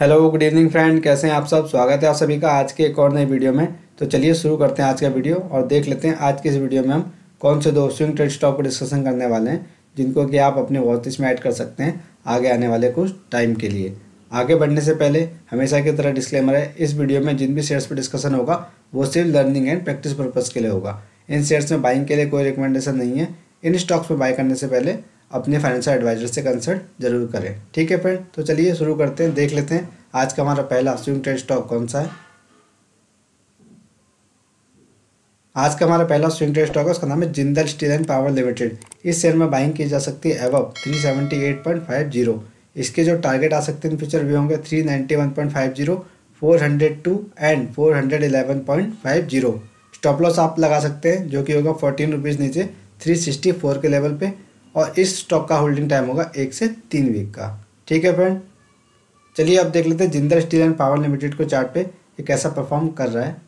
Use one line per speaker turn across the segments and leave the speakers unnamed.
hello good evening friend कैसे हैं आप सब स्वागत है आप सभी का आज के एक और नए वीडियो में तो चलिए शुरू करते हैं आज का वीडियो और देख लेते हैं आज के इस वीडियो में हम कौन से दो स्विंग ट्रेड स्टॉक को डिस्कशन करने वाले हैं जिनको कि आप अपने वॉचिस में ऐड कर सकते हैं आगे आने वाले कुछ टाइम के लिए आगे बढ़ने से पहले हमेशा की तरह डिस्क्लेमर है इस वीडियो में जिन भी शेयर्स पर डिस्कशन होगा वो सिर्फ लर्निंग एंड प्रैक्टिस पर्पज़ के लिए होगा इन शेयर्स में बाइंग के लिए कोई रिकमेंडेशन नहीं है इन स्टॉक्स में बाई करने से पहले अपने फाइनेंशियल एडवाइजर से कंसल्ट जरूर करें ठीक है फ्रेंड तो चलिए शुरू करते हैं देख लेते हैं आज का हमारा पहला स्विंग ट्रेड स्टॉक कौन सा है आज का हमारा पहला स्विंग ट्रेड स्टॉक है उसका नाम है Jindal steel and power limited इस शेयर में बाइंग की जा सकती है above three seventy eight point five zero इसके जो टारगेट आ सकते हैं फ्यूचर भी होंगे three ninety one point five zero four hundred two and four hundred eleven point five zero stop loss आप लगा सकते हैं जो कि होगा फोर्टीन रुपीज़ नीचे थ्री सिक्सटी फोर के लेवल पे और इस स्टॉक का होल्डिंग टाइम होगा एक से तीन वीक का ठीक है फ्रेंड चलिए अब देख लेते हैं Jindal steel and power limited को चार्ट पे ये कैसा परफॉर्म कर रहा है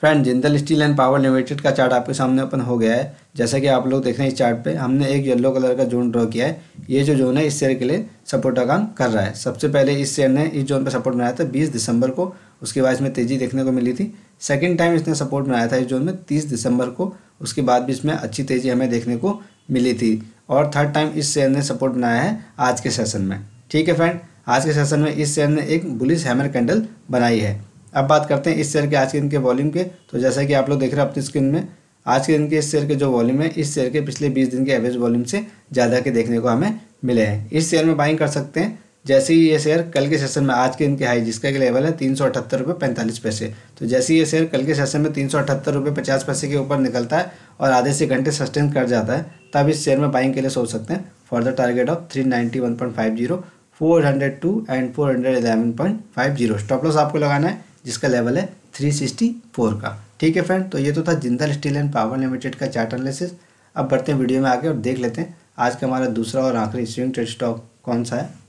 friend Jindal steel and power limited का चार्ट आपके सामने ओपन हो गया है जैसा कि आप लोग देख रहे हैं इस चार्ट पे हमने एक येलो कलर का जोन ड्रॉ किया है ये जो जोन है इस शेयर के लिए सपोर्ट का काम कर रहा है सबसे पहले इस शेयर ने इस जोन पर सपोर्ट बनाया था बीस दिसंबर को उसके बाद इसमें तेज़ी देखने को मिली थी सेकेंड टाइम इसने सपोर्ट में आया था इस जोन में तीस दिसंबर को उसके बाद भी इसमें अच्छी तेज़ी हमें देखने को मिली थी और थर्ड टाइम इस शेयर ने सपोर्ट बनाया है आज के सेशन में ठीक है फ्रेंड आज के सेशन में इस शेयर ने एक बुलिस हैमर कैंडल बनाई है अब बात करते हैं इस शेयर के आज के दिन के वॉल्यूम के तो जैसा कि आप लोग देख रहे हो अपनी स्क्रीन में आज के दिन के इस शेयर के जो वॉल्यूम है इस शेयर के पिछले बीस दिन के एवरेज वॉल्यूम से ज़्यादा के देखने को हमें मिले हैं इस शेयर में बाइंग कर सकते हैं जैसे ही ये शेयर कल के सेशन में आज के इनके हाई जिसका कि लेवल है तीन सौ अठहत्तर रुपये पैंतालीस पैसे तो जैसे ही ये शेयर कल के सेशन में तीन सौ अठहत्तर रुपये पचास पैसे के ऊपर निकलता है और आधे से घंटे सस्टेन कर जाता है तब इस शेयर में बाइंग के लिए सोच सकते हैं for the target of three ninety one point five zero four hundred two and four hundred eleven point five zero stop loss आपको लगाना है जिसका लेवल है थ्री सिक्सटी फोर का ठीक है फ्रेंड तो ये तो था Jindal steel and power limited का चार्ट एनालिसिस अब बढ़ते हैं वीडियो में आगे और देख लेते हैं आज का हमारा दूसरा और आखिरी स्विंग ट्रेड स्टॉक कौन सा है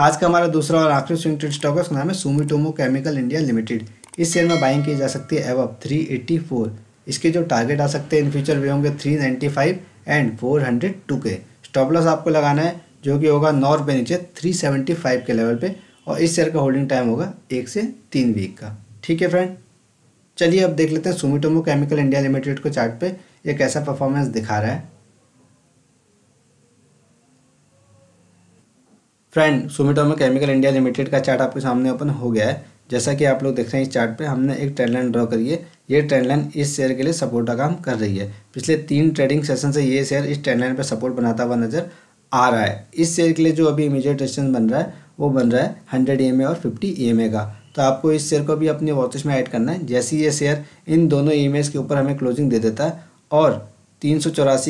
आज का हमारा दूसरा और आखिरी स्विंग ट्रेड स्टॉक है उसका नाम है सुमिटोमो केमिकल इंडिया लिमिटेड इस शेयर में बाइंग की जा सकती है एवअप थ्री एट्टी फोर इसके जो टारगेट आ सकते हैं इन फ्यूचर वे होंगे three ninety five and four hundred two के स्टॉप लॉस आपको लगाना है जो कि होगा नौ रुपये नीचे फाइव के लेवल पे और इस शेयर का होल्डिंग टाइम होगा एक से तीन वीक का ठीक है फ्रेंड चलिए अब देख लेते हैं सुमिटोमो केमिकल इंडिया लिमिटेड को चार्ट पे ये कैसा परफॉर्मेंस दिखा रहा है friend Sumitomo chemical India limited का चार्ट आपके सामने ओपन हो गया है जैसा कि आप लोग देख रहे हैं इस चार्ट पे हमने एक ट्रेंड लाइन ड्रॉ करी है ये ट्रेंड लाइन इस शेयर के लिए सपोर्ट का काम कर रही है पिछले तीन ट्रेडिंग सेशन से ये शेयर इस ट्रेंड लाइन पर सपोर्ट बनाता हुआ नजर आ रहा है इस शेयर के लिए जो अभी इमीजिएट रेस्टेंस बन रहा है वो बन रहा है हंड्रेड ई और फिफ्टी ई का तो आपको इस शेयर को भी अपने वॉचिस में ऐड करना है जैसे ये शेयर इन दोनों ई e के ऊपर हमें क्लोजिंग दे देता है और तीन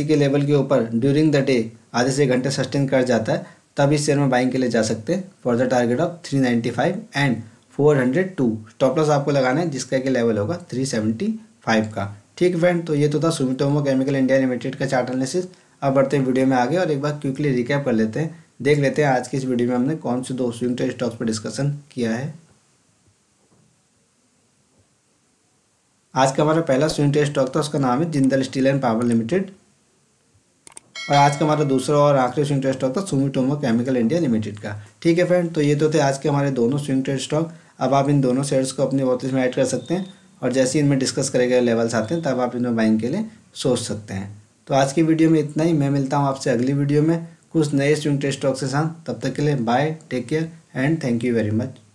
के लेवल के ऊपर ड्यूरिंग द डे आधे से घंटे सस्टेन कर जाता है तब इस शेयर में बाइंग के लिए जा सकते हैं for the target of three ninety five and four hundred two stop loss आपको लगाना है जिसका कि लेवल होगा थ्री सेवेंटी फाइव का ठीक फ्रेंड तो ये तो था सुमितोमो केमिकल इंडिया लिमिटेड का चार्ट एनालिसिस अब बढ़ते हैं वीडियो में आगे और एक बार क्विकली रिकैप कर लेते हैं देख लेते हैं आज की इस वीडियो में हमने कौन से दो स्विंग ट्रेड स्टॉक्स पर डिस्कशन किया है आज का हमारा पहला स्विंग ट्रेड स्टॉक था उसका नाम है Jindal steel and power limited और आज का हमारा दूसरा और आखिरी स्विंग ट्रेड स्टॉक था सुमिटोमो केमिकल इंडिया लिमिटेड का ठीक है फ्रेंड तो ये तो थे आज के हमारे दोनों स्विंग ट्रेड स्टॉक अब आप इन दोनों शेयर्स को अपनी वॉच में ऐड कर सकते हैं और जैसे ही इनमें डिस्कस करे गए लेवल्स आते हैं तब आप इनमें बाइंग के लिए सोच सकते हैं तो आज की वीडियो में इतना ही मैं मिलता हूँ आपसे अगली वीडियो में कुछ नए स्विंग ट्रेड स्टॉक के साथ तब तक के लिए bye take care and thank you very much